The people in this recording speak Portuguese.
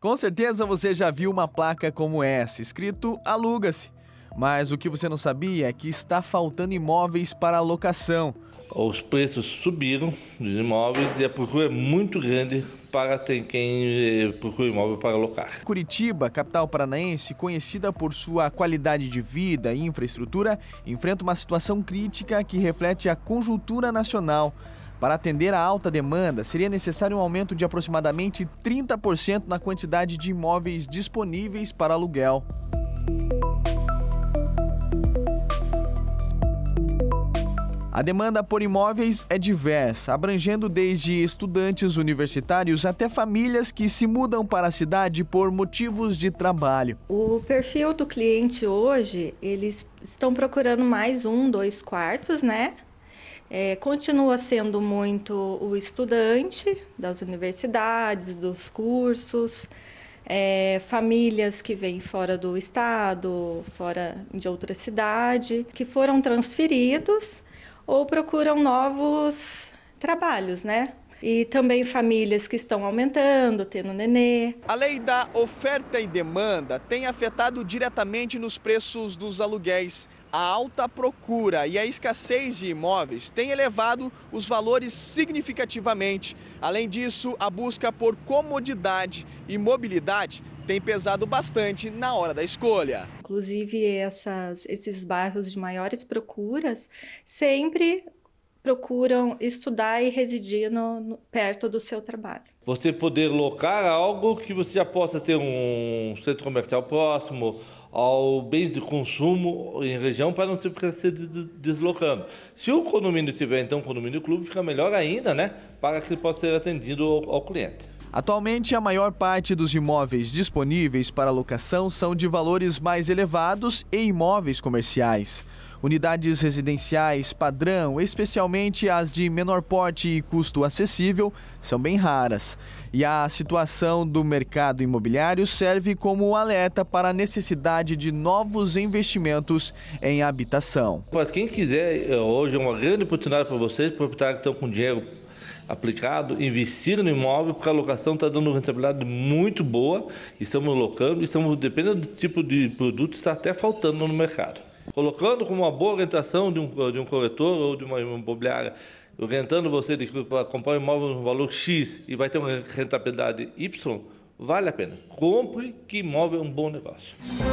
Com certeza você já viu uma placa como essa, escrito aluga-se. Mas o que você não sabia é que está faltando imóveis para locação. Os preços subiram dos imóveis e a procura é muito grande para ter quem eh, procura imóvel para alocar. Curitiba, capital paranaense, conhecida por sua qualidade de vida e infraestrutura, enfrenta uma situação crítica que reflete a conjuntura nacional. Para atender a alta demanda, seria necessário um aumento de aproximadamente 30% na quantidade de imóveis disponíveis para aluguel. A demanda por imóveis é diversa, abrangendo desde estudantes universitários até famílias que se mudam para a cidade por motivos de trabalho. O perfil do cliente hoje, eles estão procurando mais um, dois quartos, né? É, continua sendo muito o estudante das universidades, dos cursos, é, famílias que vêm fora do estado, fora de outra cidade, que foram transferidos ou procuram novos trabalhos, né? e também famílias que estão aumentando, tendo nenê. A lei da oferta e demanda tem afetado diretamente nos preços dos aluguéis. A alta procura e a escassez de imóveis têm elevado os valores significativamente. Além disso, a busca por comodidade e mobilidade tem pesado bastante na hora da escolha. Inclusive, essas, esses bairros de maiores procuras sempre procuram estudar e residir no, no, perto do seu trabalho. Você poder locar algo que você já possa ter um centro comercial próximo, ao bens de consumo em região para não ter que se deslocando. Se o condomínio tiver então um condomínio clube, fica melhor ainda, né? Para que ele possa ser atendido ao, ao cliente. Atualmente, a maior parte dos imóveis disponíveis para locação são de valores mais elevados e imóveis comerciais. Unidades residenciais padrão, especialmente as de menor porte e custo acessível, são bem raras. E a situação do mercado imobiliário serve como alerta para a necessidade de novos investimentos em habitação. Para quem quiser, eh, hoje é uma grande oportunidade para vocês, proprietários que estão com dinheiro aplicado, investir no imóvel, porque a locação está dando uma rentabilidade muito boa, estamos locando, estamos, dependendo do tipo de produto, está até faltando no mercado. Colocando com uma boa orientação de um, de um corretor ou de uma imobiliária, orientando você de comprar um imóvel no valor X e vai ter uma rentabilidade Y, vale a pena. Compre que imóvel é um bom negócio.